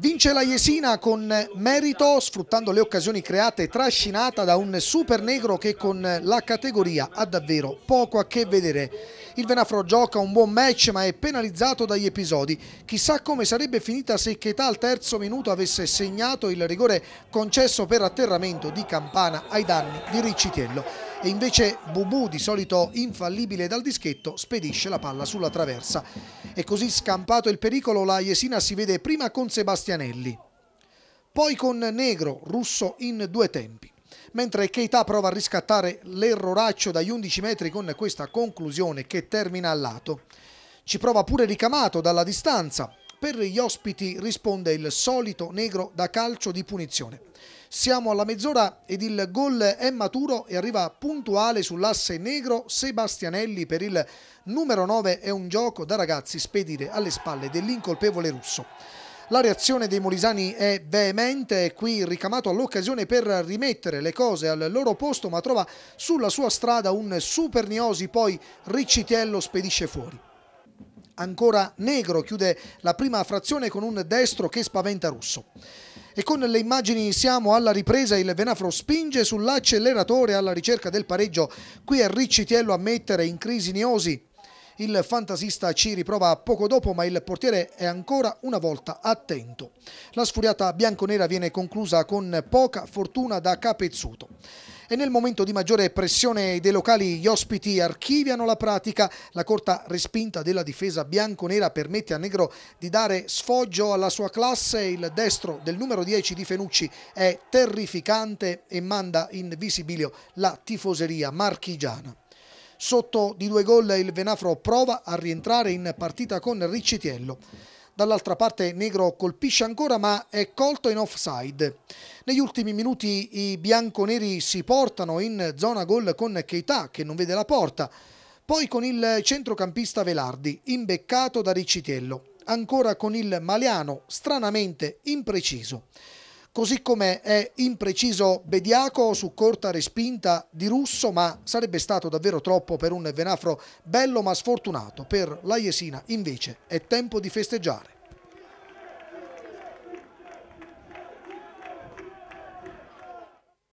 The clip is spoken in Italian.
Vince la Jesina con merito, sfruttando le occasioni create, trascinata da un super negro che con la categoria ha davvero poco a che vedere. Il Venafro gioca un buon match ma è penalizzato dagli episodi. Chissà come sarebbe finita se Chetà al terzo minuto avesse segnato il rigore concesso per atterramento di Campana ai danni di Riccitiello e invece Bubu, di solito infallibile dal dischetto, spedisce la palla sulla traversa. E così scampato il pericolo, la Jesina si vede prima con Sebastianelli, poi con Negro, russo in due tempi. Mentre Keita prova a riscattare l'erroraccio dagli 11 metri con questa conclusione che termina al lato. Ci prova pure ricamato dalla distanza, per gli ospiti risponde il solito negro da calcio di punizione. Siamo alla mezz'ora ed il gol è maturo e arriva puntuale sull'asse negro Sebastianelli per il numero 9 è un gioco da ragazzi spedire alle spalle dell'incolpevole russo. La reazione dei molisani è veemente qui ricamato all'occasione per rimettere le cose al loro posto ma trova sulla sua strada un superniosi poi Riccitiello spedisce fuori ancora negro, chiude la prima frazione con un destro che spaventa Russo. E con le immagini siamo alla ripresa, il Venafro spinge sull'acceleratore alla ricerca del pareggio, qui è Riccitiello a mettere in crisi Niosi, il fantasista ci riprova poco dopo, ma il portiere è ancora una volta attento. La sfuriata bianconera viene conclusa con poca fortuna da Capezzuto e nel momento di maggiore pressione dei locali gli ospiti archiviano la pratica. La corta respinta della difesa bianconera permette a Negro di dare sfoggio alla sua classe. Il destro del numero 10 di Fenucci è terrificante e manda in visibilio la tifoseria marchigiana. Sotto di due gol il Venafro prova a rientrare in partita con Riccitiello. Dall'altra parte Negro colpisce ancora ma è colto in offside. Negli ultimi minuti i bianconeri si portano in zona gol con Keita che non vede la porta. Poi con il centrocampista Velardi, imbeccato da Riccitello, Ancora con il Maliano, stranamente impreciso così come è impreciso Bediaco su corta respinta di Russo, ma sarebbe stato davvero troppo per un Venafro bello ma sfortunato. Per la Jesina invece è tempo di festeggiare.